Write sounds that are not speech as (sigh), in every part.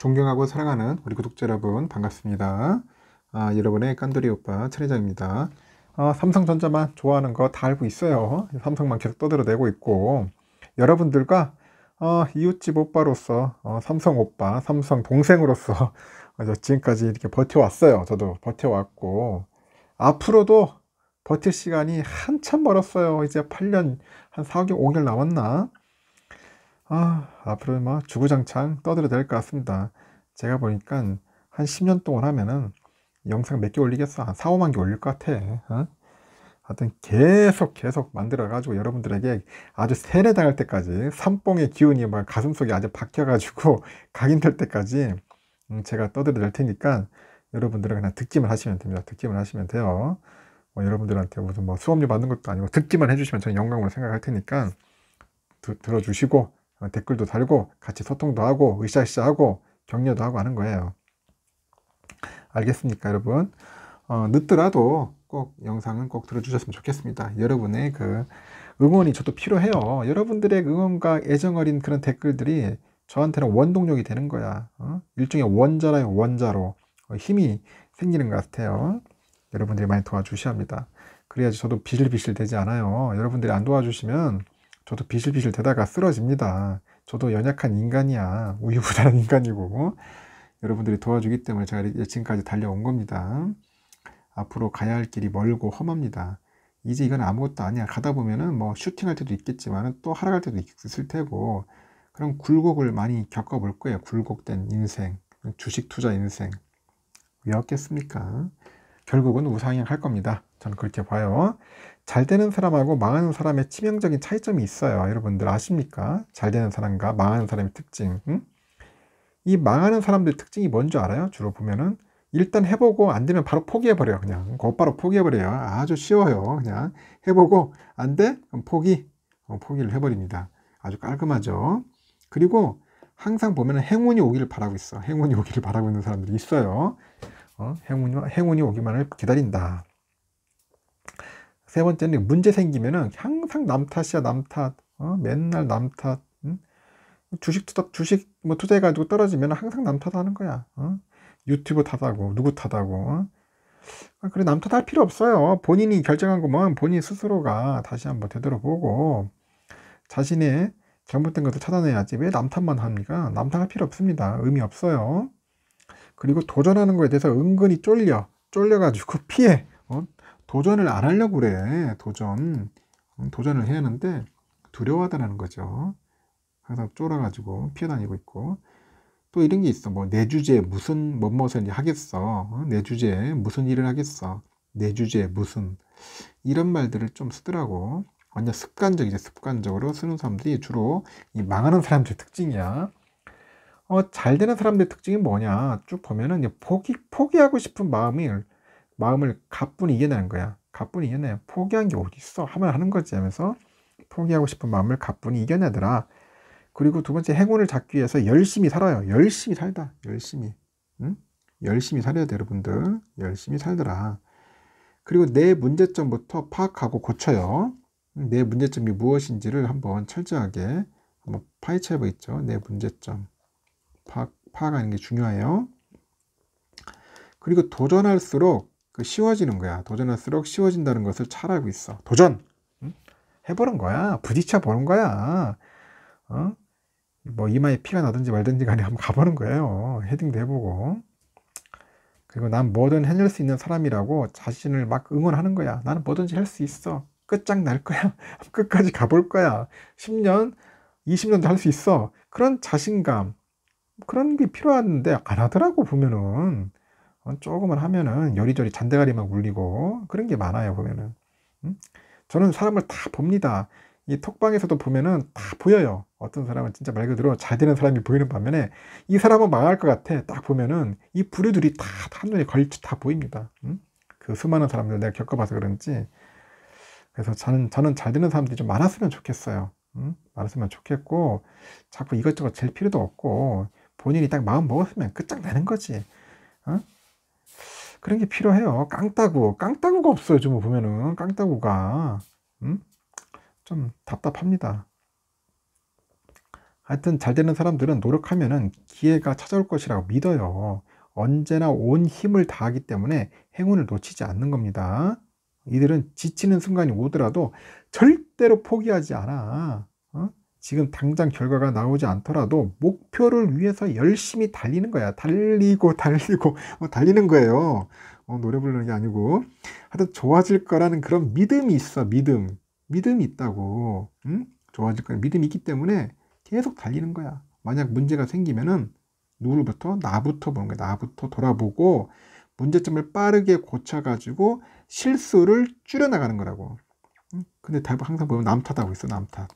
존경하고 사랑하는 우리 구독자 여러분 반갑습니다. 아, 여러분의 깐돌이 오빠 천혜장입니다 아, 어, 삼성전자만 좋아하는 거 다 알고 있어요. 삼성만 계속 떠들어대고 있고 여러분들과 어, 이웃집 오빠로서 어, 삼성 오빠, 삼성 동생으로서 (laughs) 지금까지 이렇게 버텨왔어요. 저도 버텨왔고 앞으로도 버틸 시간이 한참 멀었어요. 이제 8년 한 4개월 5개월 남았나? 아, 앞으로 막 뭐 주구장창 떠들어 될것 같습니다. 제가 보니까 한 10년 동안 하면은 영상 몇 개 올리겠어? 한 4, 5만 개 올릴 것 같아. 어? 하여튼 계속 계속 만들어가지고 여러분들에게 아주 세뇌당할 때까지 삼봉의 기운이 막 가슴속에 아주 박혀가지고 (laughs) 각인될 때까지 음, 제가 떠들어 낼 테니까 여러분들은 그냥 듣기만 하시면 됩니다. 듣기만 하시면 돼요. 뭐 여러분들한테 무슨 뭐 수업료 받는 것도 아니고 듣기만 해주시면 저는 영광으로 생각할 테니까 드, 들어주시고 어, 댓글도 달고 같이 소통도 하고 으쌰으쌰하고 격려도 하고 하는 거예요. 알겠습니까, 여러분? 어, 늦더라도 꼭 영상은 꼭 들어주셨으면 좋겠습니다. 여러분의 그 응원이 저도 필요해요. 여러분들의 응원과 애정 어린 그런 댓글들이 저한테는 원동력이 되는 거야. 어? 일종의 원자라요, 원자로. 어, 힘이 생기는 것 같아요. 여러분들이 많이 도와주셔야 합니다. 그래야지 저도 비실비실 되지 않아요. 여러분들이 안 도와주시면 저도 비실비실 되다가 쓰러집니다. 저도 연약한 인간이야. 우유부단한 (laughs) 인간이고. 여러분들이 도와주기 때문에 제가 지금까지 달려온 겁니다. 앞으로 가야 할 길이 멀고 험합니다. 이제 이건 아무것도 아니야. 가다 보면은 뭐 슈팅할 때도 있겠지만 또 하락할 때도 있을 테고 그럼 굴곡을 많이 겪어볼 거예요. 굴곡된 인생, 주식 투자 인생. 왜 없겠습니까? 결국은 우상향 할 겁니다. 저는 그렇게 봐요. 잘 되는 사람하고 망하는 사람의 치명적인 차이점이 있어요. 여러분들 아십니까? 잘 되는 사람과 망하는 사람의 특징. 응? 이 망하는 사람들 특징이 뭔지 알아요? 주로 보면은 일단 해보고 안 되면 바로 포기해버려요. 그냥 곧바로 포기해버려요. 아주 쉬워요. 그냥 해보고 안 돼? 포기. 어, 포기를 해버립니다. 아주 깔끔하죠. 그리고 항상 보면 행운이 오기를 바라고 있어. 행운이 오기를 바라고 있는 사람들이 있어요. 어? 행운이, 행운이 오기만을 기다린다. 세 번째는 문제 생기면은 항상 남 탓이야 남 탓. 어? 맨날 남 탓. 응? 주식 투자 주식 뭐 투자해 가지고 떨어지면 항상 남 탓하는 거야. 어? 유튜브 탓하고 누구 탓하고. 어? 아, 그래 남 탓할 필요 없어요. 본인이 결정한 거면 본인 스스로가 다시 한번 되돌아보고 자신의 잘못된 것을 찾아내야지 왜남 탓만 합니까? 남 탓할 필요 없습니다. 의미 없어요. 그리고 도전하는 거에 대해서 은근히 쫄려. 쫄려가지고 (laughs) 피해. 도전을 안 하려고 그래. 도전. 음, 도전을 해야 하는데 두려워하다는 거죠. 항상 쫄아가지고 피해 다니고 있고. 또 이런 게 있어. 뭐, 내 주제에 무슨, 뭐뭐을 하겠어. 어? 내 주제에 무슨 일을 하겠어. 내 주제에 무슨. 이런 말들을 좀 쓰더라고. 완전 습관적이지, 습관적으로 쓰는 사람들이 주로 이 망하는 사람들의 특징이야. 어, 잘 되는 사람들의 특징이 뭐냐. 쭉 보면은 포기, 포기하고 싶은 마음이 마음을 가뿐히 이겨내는 거야. 가뿐히 이겨내. 포기한 게 어디 있어? 하면 하는 거지 하면서 포기하고 싶은 마음을 가뿐히 이겨내더라. 그리고 두 번째 행운을 잡기 위해서 열심히 살아요. 열심히 살다. 열심히. 응? 열심히 살아야 돼, 여러분들. 열심히 살더라. 그리고 내 문제점부터 파악하고 고쳐요. 내 문제점이 무엇인지를 한번 철저하게 한번 파헤쳐 보겠죠. 내 문제점. 파 파악하는 게 중요해요. 그리고 도전할수록 쉬워지는 그 거야. 도전할수록 쉬워진다는 것을 잘 알고 있어. 도전! 해보는 거야. 부딪혀 보는 거야. 어? 뭐 이마에 피가 나든지 말든지 간에 한번 가보는 거예요. 헤딩도 해보고. 그리고 난 뭐든 해낼 수 있는 사람이라고 자신을 막 응원하는 거야. 나는 뭐든지 할 수 있어. 끝장날 거야. (laughs) 끝까지 가볼 거야. 10년, 20년도 할 수 있어. 그런 자신감, 그런 게 필요한데 안 하더라고 보면은. 어, 조금만 하면은 여리저리 잔대가리 막 울리고 그런 게 많아요 보면은 음? 저는 사람을 다 봅니다 이 톡방에서도 보면은 다 보여요 어떤 사람은 진짜 말 그대로 잘 되는 사람이 보이는 반면에 이 사람은 망할 것 같아 딱 보면은 이 부류들이 다 한눈에 걸치 다 보입니다 음? 그 수많은 사람들 내가 겪어봐서 그런지 그래서 저는 저는 잘 되는 사람들이 좀 많았으면 좋겠어요 음? 많았으면 좋겠고 자꾸 이것저것 잴 필요도 없고 본인이 딱 마음 먹었으면 끝장나는 거지 어? 그런 게 필요해요. 깡따구. 깡따구가 없어요. 요즘 보면은. 깡따구가. 음? 좀 답답합니다. 하여튼 잘 되는 사람들은 노력하면은 기회가 찾아올 것이라고 믿어요. 언제나 온 힘을 다하기 때문에 행운을 놓치지 않는 겁니다. 이들은 지치는 순간이 오더라도 절대로 포기하지 않아. 지금 당장 결과가 나오지 않더라도 목표를 위해서 열심히 달리는 거야. 달리고 (laughs) 달리고 어, 달리는 거예요. 어, 노래 부르는 게 아니고 하여튼 좋아질 거라는 그런 믿음이 있어. 믿음. 믿음이 있다고. 응? 좋아질 거라는 믿음이 있기 때문에 계속 달리는 거야. 만약 문제가 생기면은 누구부터 나부터 보는 거야. 나부터 돌아보고 문제점을 빠르게 고쳐가지고 실수를 줄여나가는 거라고. 응? 근데 대부분 항상 보면 남 탓하고 있어, 남 탓.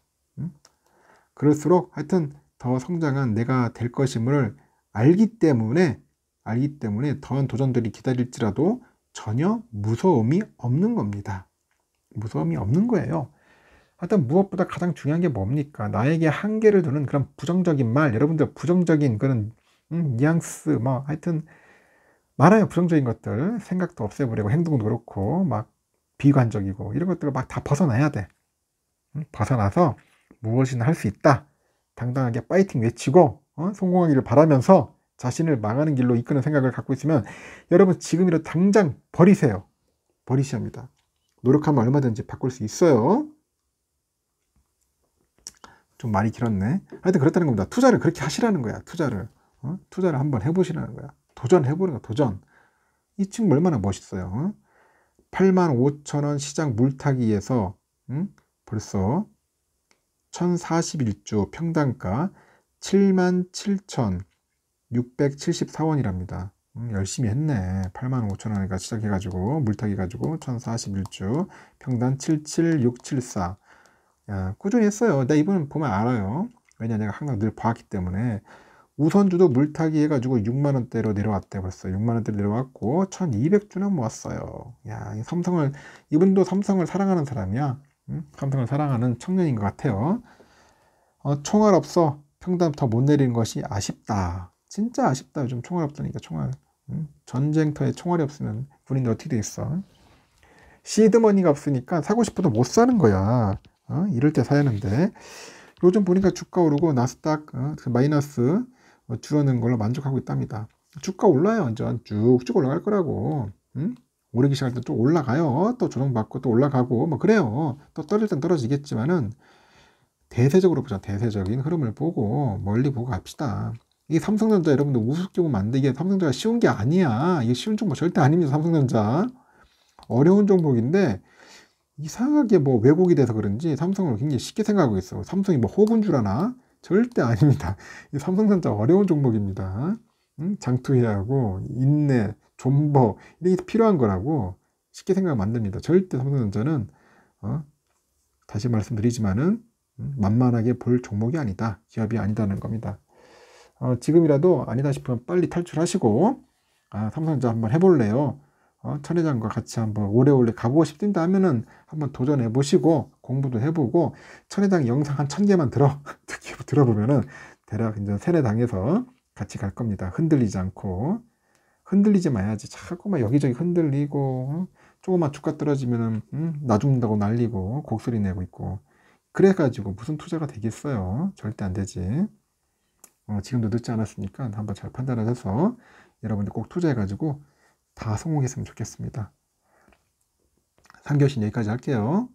그럴수록 하여튼 더 성장한 내가 될 것임을 알기 때문에 알기 때문에 더한 도전들이 기다릴지라도 전혀 무서움이 없는 겁니다. 무서움이 없는 거예요. 하여튼 무엇보다 가장 중요한 게 뭡니까? 나에게 한계를 두는 그런 부정적인 말, 여러분들 부정적인 그런 음, 뉘앙스, 뭐 하여튼 많아요. 부정적인 것들 생각도 없애버리고 행동도 그렇고 막 비관적이고 이런 것들을 막 다 벗어나야 돼. 음? 벗어나서 무엇이나 할수 있다. 당당하게 파이팅 외치고 어? 성공하기를 바라면서 자신을 망하는 길로 이끄는 생각을 갖고 있으면 여러분 지금이라도 당장 버리세요. 버리셔야 합니다. 노력하면 얼마든지 바꿀 수 있어요. 좀많이 길었네. 하여튼 그렇다는 겁니다. 투자를 그렇게 하시라는 거야. 투자를. 어? 투자를 한번 해보시라는 거야. 도전해보는 거야. 도전. 이 친구 얼마나 멋있어요. 어? 8만 5천원 시장 물타기에서 응? 벌써 1041주 평당가 77,674원이랍니다. 음, 열심히 했네. 85,000원에가 시작해가지고 물타기가지고 1041주 평단 77674 야, 꾸준히 했어요. 나 이분 보면 알아요. 왜냐 내가 항상 늘봤기 때문에 우선주도 물타기 해가지고 6만원대로 내려왔대 벌써 6만원대로 내려왔고 1200주는 모았어요 야 삼성을 이분도 삼성을 사랑하는 사람이야 삼성을 음? 사랑하는 청년인 것 같아요. 어, 총알 없어 평담 더못 내리는 것이 아쉽다. 진짜 아쉽다. 요즘 총알 없다니까 총알. 음? 전쟁터에 총알이 없으면 군인들 어떻게 돼 있어? 시드머니가 없으니까 사고 싶어도 못 사는 거야. 어? 이럴 때 사야 하는데 요즘 보니까 주가 오르고 나스닥 어? 그 마이너스 어, 줄어드는 걸로 만족하고 있답니다. 주가 올라요 완전 쭉쭉 올라갈 거라고. 음? 오르기 시작할 때또 올라가요. 또 조정받고 또 올라가고 뭐 그래요. 또 떨어질 땐 떨어지겠지만은 대세적으로 보자. 대세적인 흐름을 보고 멀리 보고 갑시다. 이 삼성전자 여러분들 우습게 보면 안 돼. 이게 삼성전자 쉬운 게 아니야. 이게 쉬운 종목 절대 아닙니다. 삼성전자. 어려운 종목인데 이상하게 뭐 왜곡이 돼서 그런지 삼성을 굉장히 쉽게 생각하고 있어. 삼성이 뭐 호군 줄 아나? 절대 아닙니다. 이 삼성전자 어려운 종목입니다. 응? 장투해야 하고 인내, 존버 이게 런 필요한 거라고 쉽게 생각하면 안니다 절대 삼성전자는 어, 다시 말씀드리지만은 음, 만만하게 볼 종목이 아니다. 기업이 아니다는 겁니다. 어, 지금이라도 아니다 싶으면 빨리 탈출하시고 아, 삼성전자 한번 해볼래요. 어, 천회장과 같이 한번 오래오래 가보고 싶습니다 하면은 한번 도전해 보시고 공부도 해보고 천회장 영상 한 천 개만 들어 (laughs) 들어보면은 대략 이제 세례 당에서 같이 갈 겁니다. 흔들리지 않고 흔들리지 마야지. 자꾸만 여기저기 흔들리고, 조금만 주가 떨어지면 음, 나 죽는다고 날리고, 곡소리 내고 있고. 그래가지고 무슨 투자가 되겠어요? 절대 안 되지. 어, 지금도 늦지 않았으니까 한번 잘 판단하셔서 여러분들 꼭 투자해가지고 다 성공했으면 좋겠습니다. 3교신 여기까지 할게요.